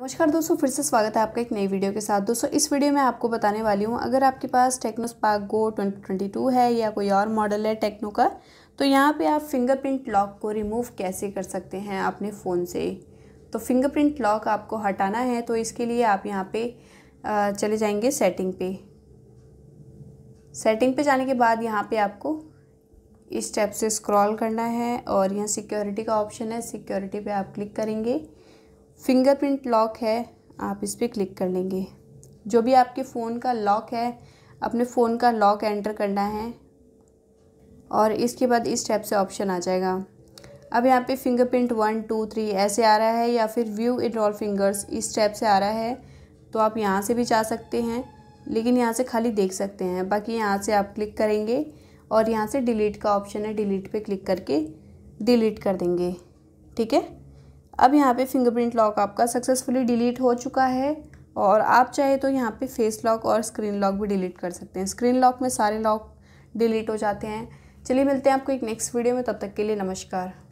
नमस्कार दोस्तों फिर से स्वागत है आपका एक नई वीडियो के साथ दोस्तों इस वीडियो में आपको बताने वाली हूँ अगर आपके पास टेक्नो स्पार्क गो ट्वेंटी है या कोई और मॉडल है टेक्नो का तो यहाँ पे आप फिंगरप्रिंट लॉक को रिमूव कैसे कर सकते हैं अपने फ़ोन से तो फिंगरप्रिंट लॉक आपको हटाना है तो इसके लिए आप यहाँ पर चले जाएंगे सेटिंग पे सेटिंग पे जाने के बाद यहाँ पर आपको इस टैप से स्क्रॉल करना है और यहाँ सिक्योरिटी का ऑप्शन है सिक्योरिटी पर आप क्लिक करेंगे फिंगरप्रिंट लॉक है आप इस पर क्लिक कर लेंगे जो भी आपके फ़ोन का लॉक है अपने फ़ोन का लॉक एंटर करना है और इसके बाद इस टैप से ऑप्शन आ जाएगा अब यहाँ पे फिंगरप्रिंट वन टू थ्री ऐसे आ रहा है या फिर व्यू इट ऑल फिंगर्स इस टैप से आ रहा है तो आप यहाँ से भी जा सकते हैं लेकिन यहाँ से खाली देख सकते हैं बाकी यहाँ से आप क्लिक करेंगे और यहाँ से डिलीट का ऑप्शन है डिलीट पे क्लिक करके डिलीट कर देंगे ठीक है अब यहाँ पे फिंगरप्रिंट लॉक आपका सक्सेसफुली डिलीट हो चुका है और आप चाहे तो यहाँ पे फेस लॉक और स्क्रीन लॉक भी डिलीट कर सकते हैं स्क्रीन लॉक में सारे लॉक डिलीट हो जाते हैं चलिए मिलते हैं आपको एक नेक्स्ट वीडियो में तब तक के लिए नमस्कार